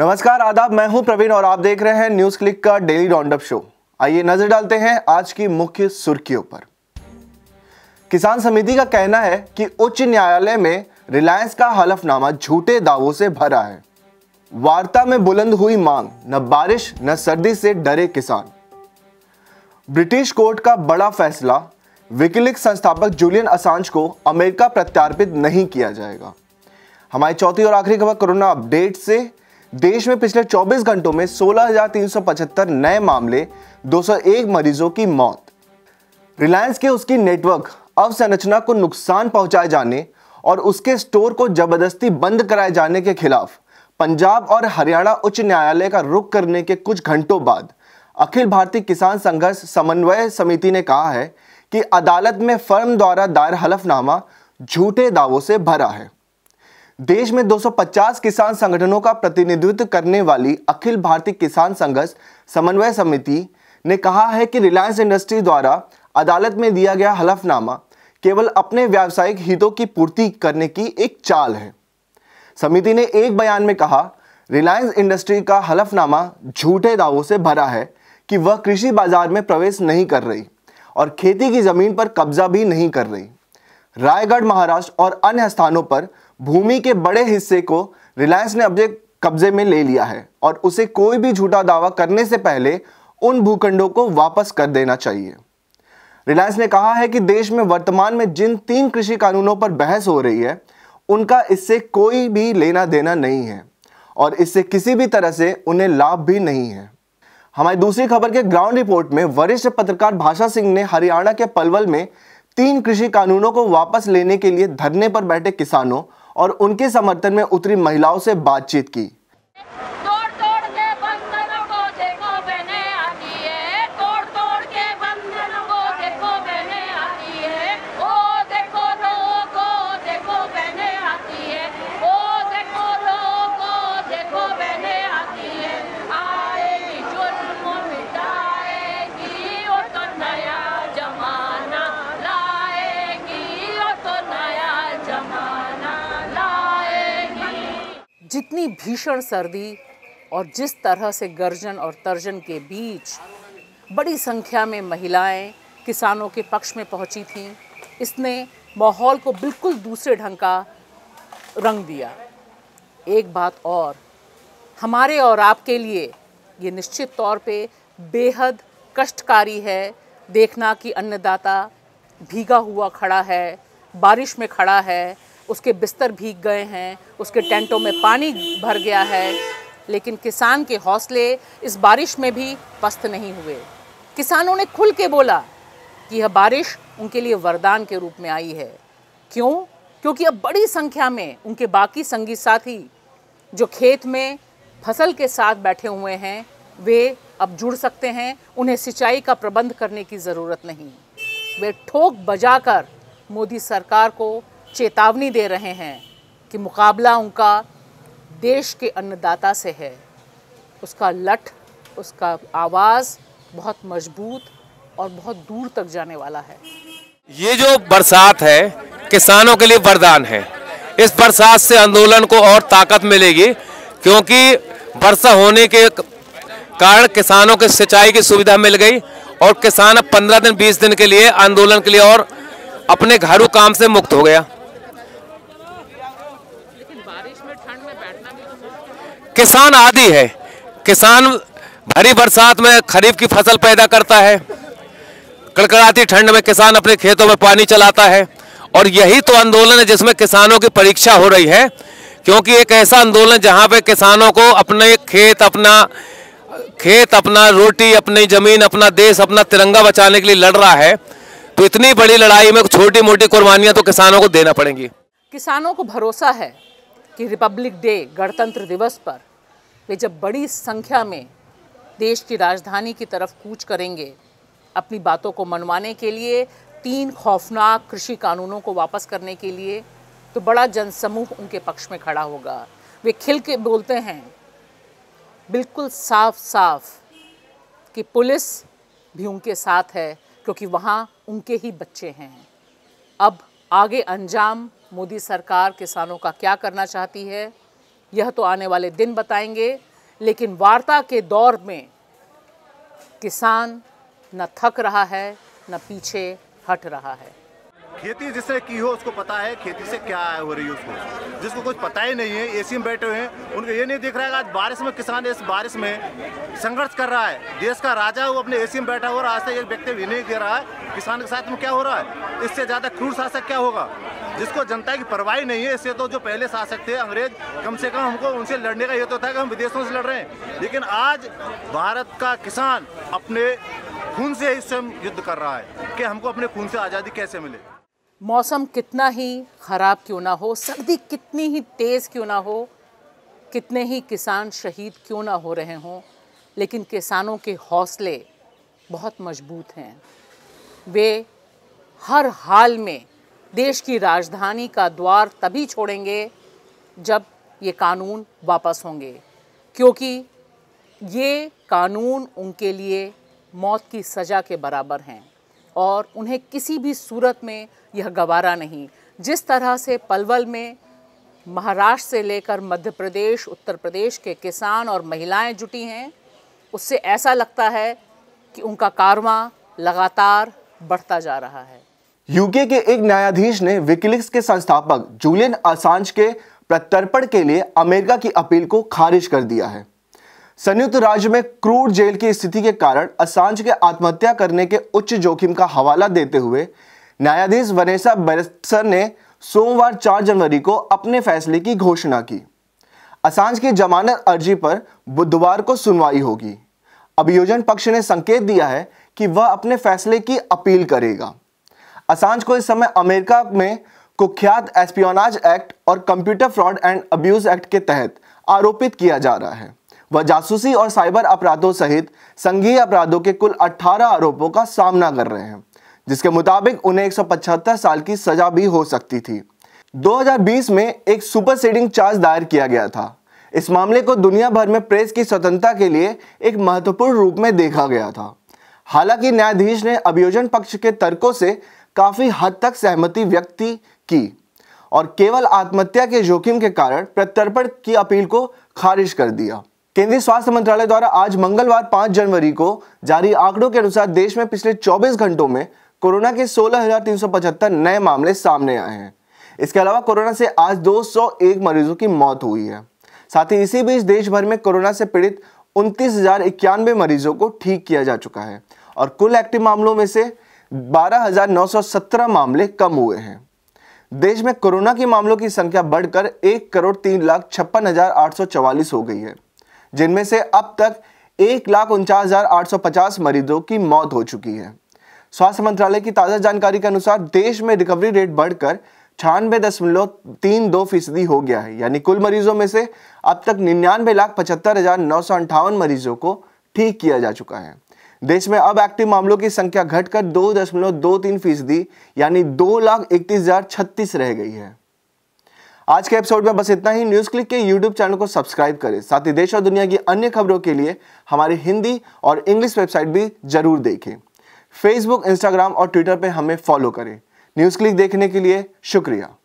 नमस्कार आदाब मैं हूं प्रवीण और आप देख रहे हैं न्यूज क्लिक का डेली राउंडअप शो आइए नजर डालते हैं आज की मुख्य सुर्खियों पर किसान समिति का कहना है कि उच्च न्यायालय में रिलायंस का हलफनामा झूठे दावों से भरा है वार्ता में बुलंद हुई मांग न बारिश न सर्दी से डरे किसान ब्रिटिश कोर्ट का बड़ा फैसला विकिलिक संस्थापक जूलियन असांज को अमेरिका प्रत्यार्पित नहीं किया जाएगा हमारी चौथी और आखिरी खबर कोरोना अपडेट से देश में पिछले 24 घंटों में 16,375 नए मामले 201 मरीजों की मौत रिलायंस के उसकी नेटवर्क अवसंरचना को नुकसान पहुंचाए जाने और उसके स्टोर को जबरदस्ती बंद कराए जाने के खिलाफ पंजाब और हरियाणा उच्च न्यायालय का रुख करने के कुछ घंटों बाद अखिल भारतीय किसान संघर्ष समन्वय समिति ने कहा है कि अदालत में फर्म द्वारा दायर हलफनामा झूठे दावों से भरा है देश में 250 किसान संगठनों का प्रतिनिधित्व करने वाली अखिल भारतीय किसान संघर्ष समन्वय समिति ने कहा है कि रिलायंस इंडस्ट्री द्वारा अदालत में दिया गया हलफनामा केवल अपने व्यावसायिक हितों की पूर्ति करने की एक चाल है समिति ने एक बयान में कहा रिलायंस इंडस्ट्री का हलफनामा झूठे दावों से भरा है कि वह कृषि बाजार में प्रवेश नहीं कर रही और खेती की जमीन पर कब्जा भी नहीं कर रही रायगढ़ महाराष्ट्र और अन्य स्थानों पर भूमि के बड़े हिस्से को रिलायंस ने अपने कब्जे में ले लिया है और उसे कोई भी झूठा दावा करने से पहले उन भूखंडों को वापस कर देना चाहिए रिलायंस ने कहा है कि देश में वर्तमान में जिन तीन कृषि कानूनों पर बहस हो रही है उनका इससे कोई भी लेना देना नहीं है और इससे किसी भी तरह से उन्हें लाभ भी नहीं है हमारी दूसरी खबर के ग्राउंड रिपोर्ट में वरिष्ठ पत्रकार भाषा सिंह ने हरियाणा के पलवल में तीन कृषि कानूनों को वापस लेने के लिए धरने पर बैठे किसानों और उनके समर्थन में उतरी महिलाओं से बातचीत की इतनी भीषण सर्दी और जिस तरह से गर्जन और तर्जन के बीच बड़ी संख्या में महिलाएं किसानों के पक्ष में पहुंची थीं इसने माहौल को बिल्कुल दूसरे ढंग का रंग दिया एक बात और हमारे और आपके लिए ये निश्चित तौर पे बेहद कष्टकारी है देखना कि अन्नदाता भीगा हुआ खड़ा है बारिश में खड़ा है उसके बिस्तर भीग गए हैं उसके टेंटों में पानी भर गया है लेकिन किसान के हौसले इस बारिश में भी पस्त नहीं हुए किसानों ने खुल के बोला कि यह बारिश उनके लिए वरदान के रूप में आई है क्यों क्योंकि अब बड़ी संख्या में उनके बाकी संगी साथी जो खेत में फसल के साथ बैठे हुए हैं वे अब जुड़ सकते हैं उन्हें सिंचाई का प्रबंध करने की ज़रूरत नहीं वे ठोक बजाकर मोदी सरकार को चेतावनी दे रहे हैं कि मुकाबला उनका देश के अन्नदाता से है उसका लठ उसका आवाज़ बहुत मजबूत और बहुत दूर तक जाने वाला है ये जो बरसात है किसानों के लिए वरदान है इस बरसात से आंदोलन को और ताकत मिलेगी क्योंकि वर्षा होने के कारण किसानों के सिंचाई की सुविधा मिल गई और किसान अब पंद्रह दिन बीस दिन के लिए आंदोलन के लिए और अपने घरू काम से मुक्त हो गया किसान आदि है किसान भारी बरसात में खरीफ की फसल पैदा करता है कड़कड़ाती ठंड में किसान अपने खेतों में पानी चलाता है और यही तो आंदोलन है जिसमें किसानों की परीक्षा हो रही है क्योंकि एक ऐसा आंदोलन जहाँ पे किसानों को अपने खेत अपना खेत अपना रोटी अपनी ज़मीन अपना देश अपना तिरंगा बचाने के लिए लड़ रहा है तो इतनी बड़ी लड़ाई में छोटी मोटी कुर्बानियाँ तो किसानों को देना पड़ेंगी किसानों को भरोसा है कि रिपब्लिक डे गणतंत्र दिवस पर वे जब बड़ी संख्या में देश की राजधानी की तरफ कूच करेंगे अपनी बातों को मनवाने के लिए तीन खौफनाक कृषि कानूनों को वापस करने के लिए तो बड़ा जनसमूह उनके पक्ष में खड़ा होगा वे खिल के बोलते हैं बिल्कुल साफ साफ कि पुलिस भी उनके साथ है क्योंकि वहाँ उनके ही बच्चे हैं अब आगे अंजाम मोदी सरकार किसानों का क्या करना चाहती है यह तो आने वाले दिन बताएंगे लेकिन वार्ता के दौर में किसान न थक रहा है न पीछे हट रहा है खेती जिसने की हो उसको पता है खेती से क्या आय हो रही है उसको जिसको कुछ पता ही नहीं है एसी में बैठे हुए हैं उनको ये नहीं दिख रहा है आज बारिश में किसान इस बारिश में संघर्ष कर रहा है देश का राजा वो अपने एसी में बैठा हुआ और आज तक एक व्यक्ति भी नहीं दे रहा है किसान के साथ में क्या हो रहा है इससे ज़्यादा क्रूर शासक क्या होगा जिसको जनता की परवाही नहीं है इससे तो जो पहले शासक थे अंग्रेज कम से कम हमको उनसे लड़ने का ये तो था कि हम विदेशों से लड़ रहे हैं लेकिन आज भारत का किसान अपने खून से ही स्वयं युद्ध कर रहा है कि हमको अपने खून से आज़ादी कैसे मिले मौसम कितना ही ख़राब क्यों ना हो सर्दी कितनी ही तेज़ क्यों ना हो कितने ही किसान शहीद क्यों ना हो रहे हों लेकिन किसानों के हौसले बहुत मजबूत हैं वे हर हाल में देश की राजधानी का द्वार तभी छोड़ेंगे जब ये कानून वापस होंगे क्योंकि ये कानून उनके लिए मौत की सज़ा के बराबर हैं और उन्हें किसी भी सूरत में यह गवारा नहीं जिस तरह से पलवल में महाराष्ट्र से लेकर मध्य प्रदेश उत्तर प्रदेश के किसान और महिलाएं जुटी हैं उससे ऐसा लगता है कि उनका कारवा लगातार बढ़ता जा रहा है यूके के एक न्यायाधीश ने विकिलिक्स के संस्थापक जूलियन असांज के प्रत्यर्पण के लिए अमेरिका की अपील को खारिज कर दिया है संयुक्त राज्य में क्रूर जेल की स्थिति के कारण असांज के आत्महत्या करने के उच्च जोखिम का हवाला देते हुए न्यायाधीश वनेसा बेरसर ने सोमवार 4 जनवरी को अपने फैसले की घोषणा की असांज की जमानत अर्जी पर बुधवार को सुनवाई होगी अभियोजन पक्ष ने संकेत दिया है कि वह अपने फैसले की अपील करेगा असांज को इस समय अमेरिका में कुख्यात एस्पियोनाज एक्ट और computer fraud and abuse act के तहत आरोपित किया जा रहा है वह जासूसी और साइबर अपराधों सहित संघीय अपराधों के कुल 18 आरोपों का सामना कर रहे हैं जिसके मुताबिक उन्हें एक साल की सजा भी हो सकती थी 2020 में एक सुपर सीडिंग चार्ज दायर किया गया था इस मामले को दुनिया भर में प्रेस की स्वतंत्रता के लिए एक महत्वपूर्ण रूप में देखा गया था हालांकि न्यायाधीश ने अभियोजन पक्ष के तर्कों से काफ़ी हद तक सहमति व्यक्त की और केवल आत्महत्या के जोखिम के कारण प्रत्यर्पण की अपील को खारिज कर दिया केंद्रीय स्वास्थ्य मंत्रालय द्वारा आज मंगलवार 5 जनवरी को जारी आंकड़ों के अनुसार देश में पिछले 24 घंटों में कोरोना के 16,375 नए मामले सामने आए हैं इसके अलावा कोरोना से आज 201 मरीजों की मौत हुई है साथ ही इसी बीच देश भर में कोरोना से पीड़ित उनतीस मरीजों को ठीक किया जा चुका है और कुल एक्टिव मामलों में से 12,917 मामले कम हुए हैं देश में कोरोना के मामलों की संख्या बढ़कर एक करोड़ तीन लाख छप्पन हज़ार आठ सौ चवालीस हो गई है जिनमें से अब तक एक लाख उनचास हज़ार आठ सौ पचास मरीजों की मौत हो चुकी है स्वास्थ्य मंत्रालय की ताज़ा जानकारी के अनुसार देश में रिकवरी रेट बढ़कर छियानवे दशमलव तीन दो फीसदी हो गया है यानी कुल मरीजों में से अब तक निन्यानवे लाख पचहत्तर हज़ार नौ सौ अंठावन मरीजों को ठीक किया जा चुका है देश में अब एक्टिव मामलों की संख्या घटकर दो दशमलव दो तीन फीसदी यानी दो लाख इकतीस हजार छत्तीस रह गई है आज के एपिसोड में बस इतना ही न्यूज क्लिक के यूट्यूब चैनल को सब्सक्राइब करें साथ ही देश और दुनिया की अन्य खबरों के लिए हमारी हिंदी और इंग्लिश वेबसाइट भी जरूर देखें फेसबुक इंस्टाग्राम और ट्विटर पर हमें फॉलो करें न्यूज क्लिक देखने के लिए शुक्रिया